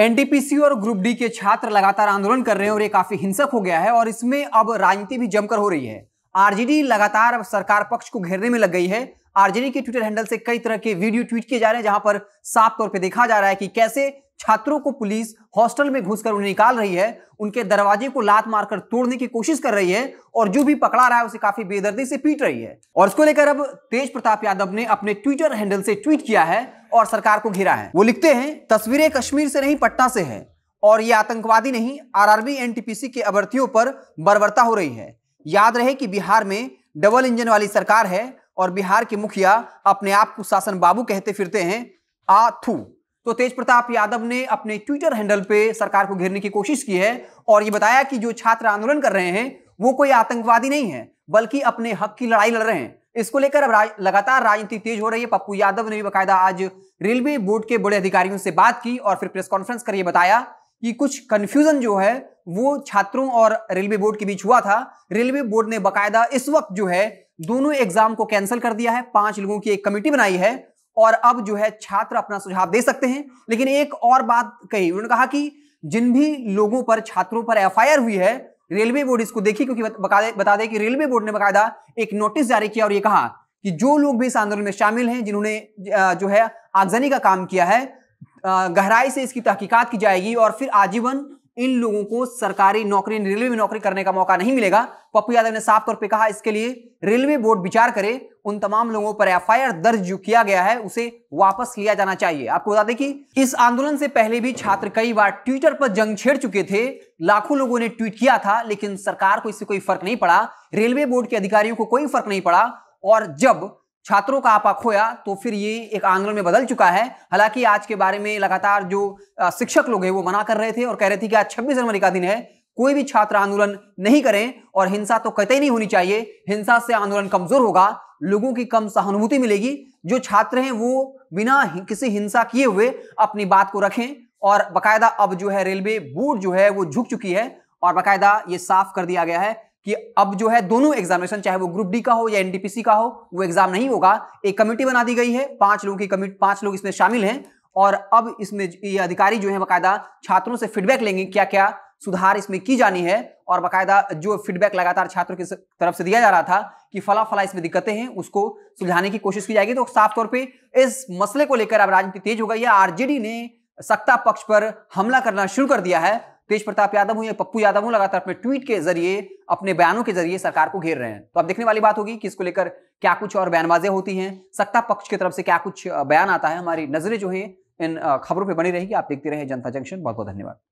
NTPC और group D के छात्र लगातार आंदोलन कर रहे हैं और ये काफी हिंसक हो गया है और इसमें अब राजनीति भी जमकर हो रही है आरजेडी लगातार अब सरकार पक्ष को घेरने में लग गई है आरजेडी के ट्विटर हैंडल से कई तरह के वीडियो ट्वीट किए जा रहे हैं जहां पर साफ तौर पर देखा जा रहा है कि कैसे छात्रों को पुलिस हॉस्टल में घुसकर उन्हें निकाल रही है उनके दरवाजे को लात मारकर तोड़ने की कोशिश कर रही है और जो भी पकड़ा रहा है उसे काफी बेदर्दी से पीट रही है और इसको लेकर अब तेज प्रताप यादव ने अपने ट्विटर हैंडल से ट्वीट किया है और सरकार को घेरा है वो लिखते हैं तस्वीरें कश्मीर से नहीं पटना से है और ये आतंकवादी नहीं आरआरबी एनटीपीसी के अभ्यर्थियों पर बर्बरता हो रही है याद रहे कि बिहार में डबल इंजन वाली सरकार है और बिहार के मुखिया अपने आप को शासन बाबू कहते फिरते हैं आ थू तो तेज प्रताप यादव ने अपने ट्विटर हैंडल पे सरकार को घेरने की कोशिश की है और ये बताया कि जो छात्र आंदोलन कर रहे हैं वो कोई आतंकवादी नहीं है बल्कि अपने हक की लड़ाई लड़ रहे हैं इसको लेकर अब राज, लगातार राजनीति तेज हो रही है पप्पू यादव ने भी बाकायदा आज रेलवे बोर्ड के बड़े अधिकारियों से बात की और फिर प्रेस कॉन्फ्रेंस कर ये बताया कि कुछ कंफ्यूजन जो है वो छात्रों और रेलवे बोर्ड के बीच हुआ था रेलवे बोर्ड ने बाकायदा इस वक्त जो है दोनों एग्जाम को कैंसिल कर दिया है पांच लोगों की एक कमेटी बनाई है और अब जो है छात्र अपना सुझाव दे सकते हैं लेकिन एक और बात कही उन्होंने कहा कि जिन भी लोगों पर छात्रों पर एफ हुई है रेलवे बोर्ड इसको देखिए क्योंकि बता दें कि रेलवे बोर्ड ने बकायदा एक नोटिस जारी किया और ये कहा कि जो लोग भी इस आंदोलन में शामिल हैं जिन्होंने जो है आगजनी का काम किया है गहराई से इसकी तहकीकात की जाएगी और फिर आजीवन इन लोगों को सरकारी नौकरी रेलवे में नौकरी करने का मौका नहीं मिलेगा पप्पू यादव ने साफ तौर पर कहा इसके लिए रेलवे बोर्ड विचार करे उन तमाम लोगों पर एफ दर्ज जो किया गया है उसे वापस लिया जाना चाहिए आपको बता दें कि इस आंदोलन से पहले भी छात्र कई बार ट्विटर पर जंग छेड़ चुके थे लाखों लोगों ने ट्वीट किया था लेकिन सरकार को इससे कोई फर्क नहीं पड़ा रेलवे बोर्ड के अधिकारियों को कोई फर्क नहीं पड़ा और जब छात्रों का आपा खोया तो फिर ये एक आंदोलन में बदल चुका है हालांकि आज के बारे में लगातार जो शिक्षक लोग हैं वो मना कर रहे थे और कह रहे थे कि आज छब्बीस जनवरी का दिन है कोई भी छात्र आंदोलन नहीं करें और हिंसा तो कतई नहीं होनी चाहिए हिंसा से आंदोलन कमजोर होगा लोगों की कम सहानुभूति मिलेगी जो छात्र हैं वो बिना किसी हिंसा किए हुए अपनी बात को रखें और बकायदा अब जो है रेलवे बोर्ड जो है वो झुक चुकी है और बकायदा ये साफ कर दिया गया है कि अब जो है दोनों एग्जामिनेशन चाहे वो ग्रुप डी का हो या एनटीपीसी का हो वो एग्जाम नहीं होगा एक कमेटी बना दी गई है पांच लोगों की कमिटी पांच लोग इसमें शामिल हैं और अब इसमें ये अधिकारी जो है बाकायदा छात्रों से फीडबैक लेंगे क्या क्या सुधार इसमें की जानी है और बाकायदा जो फीडबैक लगातार छात्रों की तरफ से दिया जा रहा था कि फला फला इसमें दिक्कतें हैं उसको सुलझाने की कोशिश की जाएगी तो साफ तौर पर इस मसले को लेकर अब राजनीति तेज हो गई है आरजेडी ने सत्ता पक्ष पर हमला करना शुरू कर दिया है तेज प्रताप यादव हूँ या पप्पू यादव हूँ लगातार अपने ट्वीट के जरिए अपने बयानों के जरिए सरकार को घेर रहे हैं तो अब देखने वाली बात होगी कि इसको लेकर क्या कुछ और बयानबाजें होती हैं सत्ता पक्ष की तरफ से क्या कुछ बयान आता है हमारी नजरें जो है इन खबरों पर बनी रहेगी आप देखते रहे जनता जंक्शन बहुत बहुत धन्यवाद